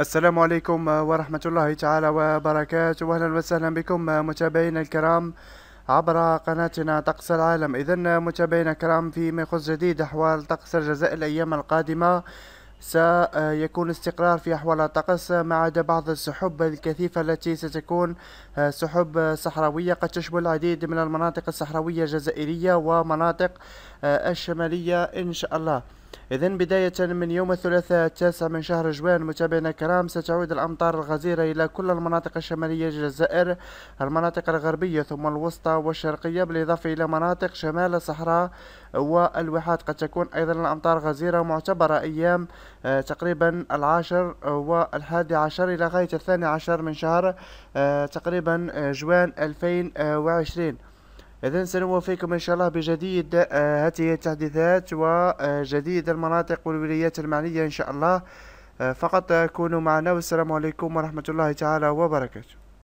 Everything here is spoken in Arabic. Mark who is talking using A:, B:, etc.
A: السلام عليكم ورحمة الله تعالى وبركاته واهلا وسهلا بكم متابعينا الكرام عبر قناتنا طقس العالم اذا متابعينا الكرام في يخص جديد احوال طقس الجزائر الايام القادمة سيكون استقرار في أحوال الطقس ما عدا بعض السحب الكثيفة التي ستكون سحب صحراوية قد تشمل العديد من المناطق الصحراوية الجزائرية ومناطق آه، الشمالية إن شاء الله إذا بداية من يوم الثلاثاء التاسع من شهر جوان متابعينا الكرام ستعود الأمطار الغزيرة إلى كل المناطق الشمالية للجزائر المناطق الغربية ثم الوسطى والشرقية بالإضافة إلى مناطق شمال الصحراء والواحات قد تكون أيضا الأمطار غزيرة معتبرة أيام آه، تقريبا العاشر والحادي عشر إلى غاية الثاني عشر من شهر آه، تقريبا جوان 2020 إذا فيكم إن شاء الله بجديد آه، هذه التحديثات وجديد المناطق والولايات المعنية إن شاء الله آه، فقط كونوا معنا والسلام عليكم ورحمة الله تعالى وبركاته